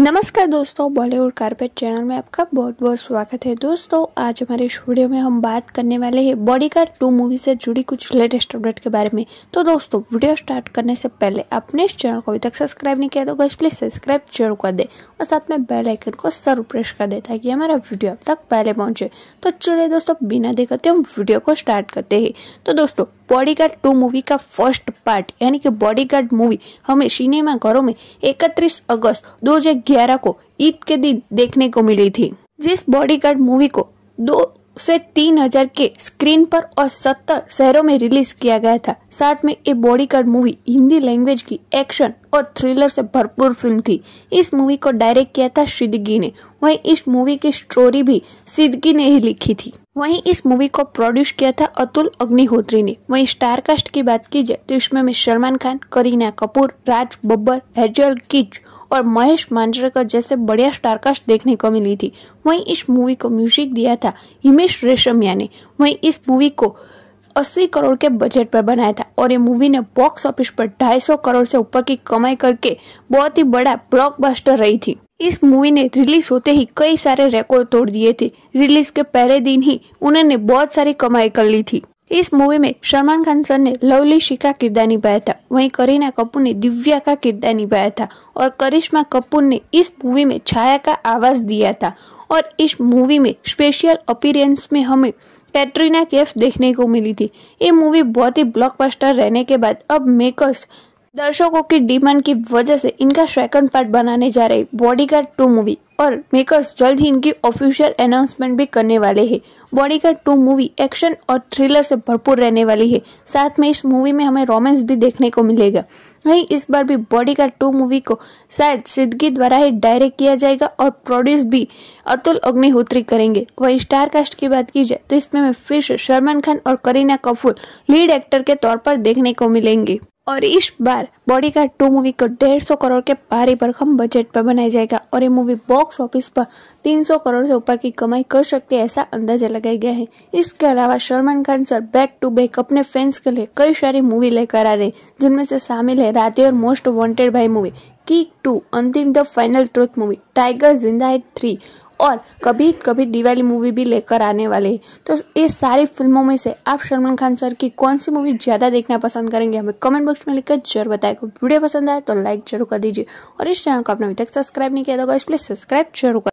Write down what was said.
नमस्कार दोस्तों Bollywood carpet channel में आपका बहुत बहुत स्वागत है दोस्तों आज हमारे इस वीडियो में हम बात करने वाले हैं बॉडीगार्ड टू मूवी से जुड़ी कुछ लेटेस्ट अपडेट के बारे में तो दोस्तों वीडियो स्टार्ट करने से पहले अपने इस चैनल को अभी तक सब्सक्राइब नहीं किया तो गई प्लीज़ सब्सक्राइब जरूर कर दे और साथ में बेल आइकन को जरूर प्रेस कर दे ताकि हमारा वीडियो अब तक पहले पहुंचे तो चलिए दोस्तों बिना देखते हम वीडियो को स्टार्ट करते हैं तो दोस्तों बॉडीगार्ड टू मूवी का फर्स्ट पार्ट यानी कि बॉडीगार्ड मूवी हमें सिनेमा घरों में 31 अगस्त हजार ग्यारह को ईद के दिन देखने को मिली थी जिस बॉडीगार्ड मूवी को दो से तीन हजार के स्क्रीन पर और सत्तर शहरों में रिलीज किया गया था साथ में ये बॉडीगार्ड मूवी हिंदी लैंग्वेज की एक्शन और थ्रिलर से भरपूर फिल्म थी इस मूवी को डायरेक्ट किया था सिद्दगी ने वहीं इस मूवी की स्टोरी भी सिद्दगी ने ही लिखी थी वहीं इस मूवी को प्रोड्यूस किया था अतुल अग्निहोत्री ने वहीं स्टार कास्ट की बात की जाए तो इसमें में सलमान खान करीना कपूर राज बब्बर हेजल किच और महेश मांजरेकर जैसे बढ़िया स्टारकास्ट देखने को मिली थी वहीं इस मूवी को म्यूजिक दिया था हिमेश रेशमिया ने वहीं इस मूवी को 80 करोड़ के बजट पर बनाया था और ये मूवी ने बॉक्स ऑफिस पर 250 करोड़ से ऊपर की कमाई करके बहुत ही बड़ा ब्लॉकबस्टर रही थी इस मूवी ने रिलीज होते ही कई सारे रिकॉर्ड तोड़ दिए थे रिलीज के पहले दिन ही उन्होंने बहुत सारी कमाई कर ली थी इस मूवी में सलमान खान सर ने लवली शी का किरदार निभाया था वहीं करीना कपूर ने दिव्या का किरदार निभाया था और करिश्मा कपूर ने इस मूवी में छाया का आवाज़ दिया था और इस मूवी में स्पेशल अपीरेंस में हमें कैटरीना कैफ देखने को मिली थी ये मूवी बहुत ही ब्लॉकबस्टर रहने के बाद अब मेकर्स दर्शकों की डिमांड की वजह से इनका सेकंड पार्ट बनाने जा रही बॉडीगार्ड टू मूवी और मेकर्स जल्द ही इनकी ऑफिशियल अनाउंसमेंट भी करने वाले हैं बॉडीगार्ड टू मूवी एक्शन और थ्रिलर से भरपूर रहने वाली है साथ में इस मूवी में हमें रोमांस भी देखने को मिलेगा वहीं इस बार भी बॉडीगार्ड टू मूवी को शायद सिद्धगी द्वारा ही डायरेक्ट किया जाएगा और प्रोड्यूस भी अतुल अग्निहोत्री करेंगे वहीं स्टार कास्ट की बात की जाए तो इसमें फिर सलमान खान और करीना कपूर लीड एक्टर के तौर पर देखने को मिलेंगे और इस बार बॉडीगार्ड टू मूवी को डेढ़ सौ करोड़ के भारी भरखम बजट पर बनाया जाएगा और ये मूवी बॉक्स ऑफिस पर तीन सौ करोड़ से ऊपर की कमाई कर सकती है ऐसा अंदाजा लगाया गया है इसके अलावा Salman Khan sir back to back अपने फैंस के लिए कई सारी मूवी लेकर आ रहे हैं जिनमें से शामिल है राधे और most wanted Bhai movie Kick two Antim the final truth movie Tiger Zinda Hai three और कभी कभी दिवाली मूवी भी लेकर आने वाले हैं तो इस सारी फिल्मों में से आप सलमान खान सर की कौन सी मूवी ज़्यादा देखना पसंद करेंगे हमें कमेंट बॉक्स में लिखकर जरूर बताए वीडियो पसंद आए तो लाइक जरूर कर दीजिए और इस चैनल को आपने अभी तक सब्सक्राइब नहीं किया तो प्लीज़ सब्सक्राइब जरूर कर